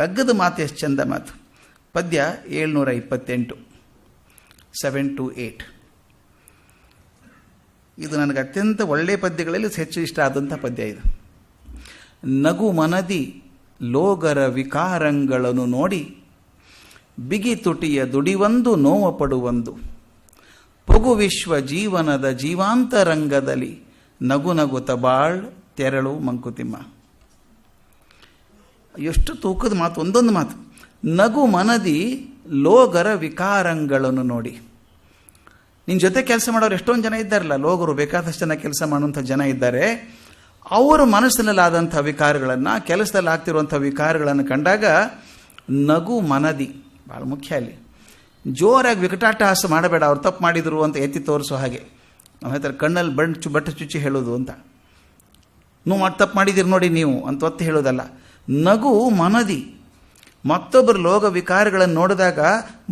ಕಗ್ಗದ ಮಾತು ಎಷ್ಟು ಚಂದ ಮಾತು ಪದ್ಯ ಏಳ್ನೂರ ಇಪ್ಪತ್ತೆಂಟು ಸೆವೆನ್ ಟು ಏಟ್ ಇದು ನನಗೆ ಅತ್ಯಂತ ಒಳ್ಳೆ ಪದ್ಯಗಳಲ್ಲಿ ಹೆಚ್ಚು ಇಷ್ಟ ಆದಂಥ ಪದ್ಯ ಇದು ನಗು ಮನದಿ ಲೋಗರ ವಿಕಾರಗಳನ್ನು ನೋಡಿ ಬಿಗಿ ತುಟಿಯ ದುಡಿವೊಂದು ನೋವ ಪಡುವಂದು ವಿಶ್ವ ಜೀವನದ ಜೀವಾಂತರಂಗದಲ್ಲಿ ನಗು ನಗು ತಬಾಳ್ ತೆರಳು ಮಂಕುತಿಮ್ಮ ಎಷ್ಟು ತೂಕದ ಮಾತು ಒಂದೊಂದು ಮಾತು ನಗು ಮನದಿ ಲೋಗರ ವಿಕಾರಂಗಳನ್ನು ನೋಡಿ ನಿನ್ನ ಜೊತೆ ಕೆಲಸ ಮಾಡೋರು ಎಷ್ಟೊಂದು ಜನ ಇದ್ದಾರಲ್ಲ ಲೋಗರು ಬೇಕಾದಷ್ಟು ಜನ ಕೆಲಸ ಮಾಡುವಂಥ ಜನ ಇದ್ದಾರೆ ಅವರ ಮನಸ್ಸಿನಲ್ಲಾದಂಥ ವಿಕಾರಗಳನ್ನು ಕೆಲಸದಲ್ಲಿ ಆಗ್ತಿರುವಂಥ ವಿಕಾರಗಳನ್ನು ಕಂಡಾಗ ನಗು ಮನದಿ ಭಾಳ ಮುಖ್ಯ ಅಲ್ಲಿ ಜೋರಾಗಿ ವಿಕಟಾಟಹಾಸ ಮಾಡಬೇಡ ಅವ್ರು ತಪ್ಪು ಮಾಡಿದರು ಅಂತ ಎತ್ತಿ ತೋರಿಸೋ ಹಾಗೆ ನಮ್ಮ ಹೇಳ್ತಾರೆ ಕಣ್ಣಲ್ಲಿ ಬಣ್ಣ ಚು ಬಟ್ಟೆ ಚುಚ್ಚಿ ಹೇಳೋದು ಅಂತ ನೋವು ಮಾಡಿ ತಪ್ಪು ಮಾಡಿದಿರಿ ನೋಡಿ ನೀವು ಅಂತ ಒತ್ತಿ ಹೇಳೋದಲ್ಲ ನಗು ಮನದಿ ಮತ್ತೊಬ್ಬರ ಲೋಗ ವಿಕಾರಗಳನ್ನು ನೋಡಿದಾಗ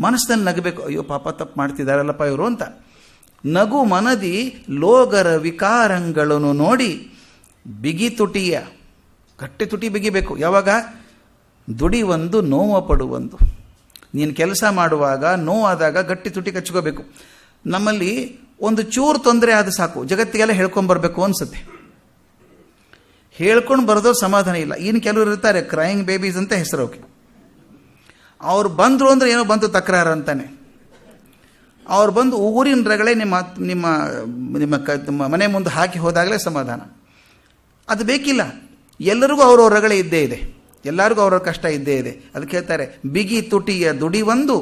ಮನಸ್ಸಲ್ಲಿ ನಗಬೇಕು ಅಯ್ಯೋ ಪಾಪ ತಪ್ಪು ಮಾಡ್ತಿದ್ದಾರಲ್ಲಪ್ಪ ಇವರು ಅಂತ ನಗು ಮನದಿ ಲೋಗರ ವಿಕಾರಗಳನ್ನು ನೋಡಿ ಬಿಗಿ ತುಟಿಯ ಗಟ್ಟಿ ತುಟಿ ಬಿಗಿಬೇಕು ಯಾವಾಗ ದುಡಿ ಒಂದು ನೋವ ಪಡುವಂದು ನೀನು ಕೆಲಸ ಮಾಡುವಾಗ ನೋವಾದಾಗ ಗಟ್ಟಿ ತುಟಿ ಕಚ್ಕೋಬೇಕು ನಮ್ಮಲ್ಲಿ ಒಂದು ಚೂರು ತೊಂದರೆ ಆದ ಸಾಕು ಜಗತ್ತಿಗೆಲ್ಲ ಹೇಳ್ಕೊಂಬರ್ಬೇಕು ಅನಿಸುತ್ತೆ ಹೇಳ್ಕೊಂಡು ಬರೋದು ಸಮಾಧಾನ ಇಲ್ಲ ಇನ್ನು ಕೆಲವರು ಇರ್ತಾರೆ ಕ್ರೈಯಿಂಗ್ ಬೇಬೀಸ್ ಅಂತ ಹೆಸರು ಹೋಗಿ ಅವ್ರು ಬಂದರು ಅಂದರೆ ಏನೋ ಬಂತು ತಕರಾರು ಅಂತಾನೆ ಅವ್ರು ಬಂದು ಊರಿನ ರಗಳೇ ನಿಮ್ಮ ನಿಮ್ಮ ನಿಮ್ಮ ಕ ಮನೆ ಮುಂದೆ ಹಾಕಿ ಹೋದಾಗಲೇ ಸಮಾಧಾನ ಅದು ಬೇಕಿಲ್ಲ ಎಲ್ಲರಿಗೂ ಅವರವ್ರ ರಗಳೇ ಇದ್ದೇ ಇದೆ ಎಲ್ಲರಿಗೂ ಅವರವ್ರ ಕಷ್ಟ ಇದ್ದೇ ಇದೆ ಅದಕ್ಕೆ ಹೇಳ್ತಾರೆ ಬಿಗಿ ತುಟಿಯ ದುಡಿ ಒಂದು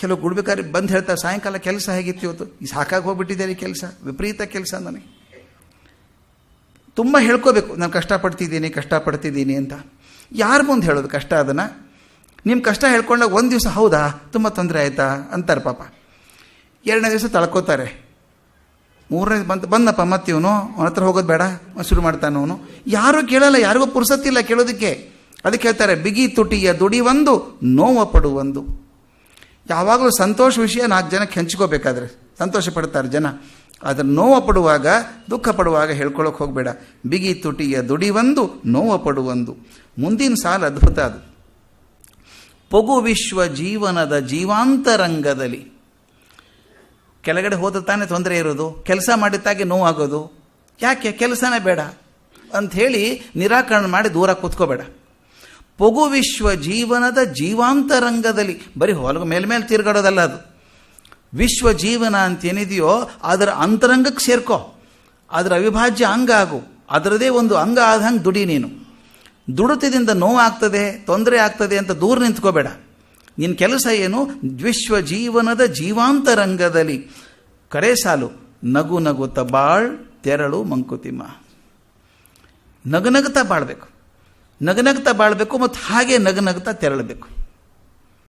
ಕೆಲವು ಗುಡ್ಬೇಕಾದ್ರೆ ಬಂದು ಹೇಳ್ತಾರೆ ಸಾಯಂಕಾಲ ಕೆಲಸ ಹೇಗಿತ್ತು ಇವತ್ತು ಸಾಕಾಗಿ ಹೋಗ್ಬಿಟ್ಟಿದ್ದೇನೆ ಕೆಲಸ ವಿಪರೀತ ಕೆಲಸ ನನಗೆ ತುಂಬ ಹೇಳ್ಕೋಬೇಕು ನಾನು ಕಷ್ಟಪಡ್ತಿದ್ದೀನಿ ಕಷ್ಟಪಡ್ತಿದ್ದೀನಿ ಅಂತ ಯಾರು ಮುಂದೆ ಹೇಳೋದು ಕಷ್ಟ ಅದನ್ನು ನಿಮ್ಮ ಕಷ್ಟ ಹೇಳ್ಕೊಂಡಾಗ ಒಂದು ದಿವಸ ಹೌದಾ ತುಂಬ ತೊಂದರೆ ಆಯಿತಾ ಅಂತಾರೆ ಪಾಪ ಎರಡನೇ ದಿವಸ ತಳ್ಕೋತಾರೆ ಮೂರನೇ ಬಂತು ಬಂದಪ್ಪ ಮತ್ತಿವನು ಅವನ ಹತ್ರ ಹೋಗೋದು ಬೇಡ ಶುರು ಮಾಡ್ತಾನೆ ಅವನು ಯಾರೂ ಕೇಳಲ್ಲ ಯಾರಿಗೂ ಪುರುಸತ್ತಿಲ್ಲ ಕೇಳೋದಕ್ಕೆ ಅದಕ್ಕೆ ಹೇಳ್ತಾರೆ ಬಿಗಿ ತುಟಿಯ ದುಡಿ ದುಡಿವೊಂದು ನೋವ ಒಂದು ಯಾವಾಗಲೂ ಸಂತೋಷ ವಿಷಯ ನಾಲ್ಕು ಜನಕ್ಕೆ ಹೆಂಚ್ಕೋಬೇಕಾದ್ರೆ ಸಂತೋಷ ಪಡ್ತಾರೆ ಜನ ಅದನ್ನು ನೋವು ಪಡುವಾಗ ದುಃಖ ಪಡುವಾಗ ಹೇಳ್ಕೊಳ್ಳೋಕೆ ಹೋಗಬೇಡ ಬಿಗಿ ತುಟಿಯ ದುಡಿವಂದು ನೋವು ಪಡುವಂದು ಮುಂದಿನ ಸಾಲ ಅದ್ಭುತ ಅದು ಪೊಗು ವಿಶ್ವ ಜೀವನದ ಜೀವಾಂತರಂಗದಲ್ಲಿ ಕೆಳಗಡೆ ಹೋದ ತಾನೇ ತೊಂದರೆ ಇರೋದು ಕೆಲಸ ಮಾಡಿದ್ದಾಗೆ ನೋವಾಗೋದು ಯಾಕೆ ಕೆಲಸನೇ ಬೇಡ ಅಂಥೇಳಿ ನಿರಾಕರಣೆ ಮಾಡಿ ದೂರ ಕೂತ್ಕೋಬೇಡ ಪೊಗು ವಿಶ್ವ ಜೀವನದ ಜೀವಾಂತರಂಗದಲ್ಲಿ ಬರೀ ಹೊಲಗ ಮೇಲ್ಮೇಲೆ ತಿರುಗಾಡೋದಲ್ಲ ಅದು ವಿಶ್ವ ಜೀವನ ಅಂತೇನಿದೆಯೋ ಅದರ ಅಂತರಂಗಕ್ಕೆ ಸೇರ್ಕೋ ಅದರ ಅವಿಭಾಜ್ಯ ಅಂಗ ಆಗು ಅದರದೇ ಒಂದು ಅಂಗ ಆದಂಗೆ ದುಡಿ ನೀನು ದುಡಿತದಿಂದ ನೋವಾಗ್ತದೆ ತೊಂದರೆ ಆಗ್ತದೆ ಅಂತ ದೂರ ನಿಂತ್ಕೋಬೇಡ ನಿನ್ನ ಕೆಲಸ ಏನು ವಿಶ್ವ ಜೀವನದ ಜೀವಾಂತರಂಗದಲ್ಲಿ ಕರೆ ಸಾಲು ನಗು ನಗುತ ಬಾಳ್ ತೆರಳು ಮಂಕುತಿಮ್ಮ ನಗನಗುತ್ತಾ ಬಾಳ್ಬೇಕು ನಗನಗ್ತಾ ಬಾಳ್ಬೇಕು ಮತ್ತು ಹಾಗೆ ನಗನಗ್ತಾ ತೆರಳಬೇಕು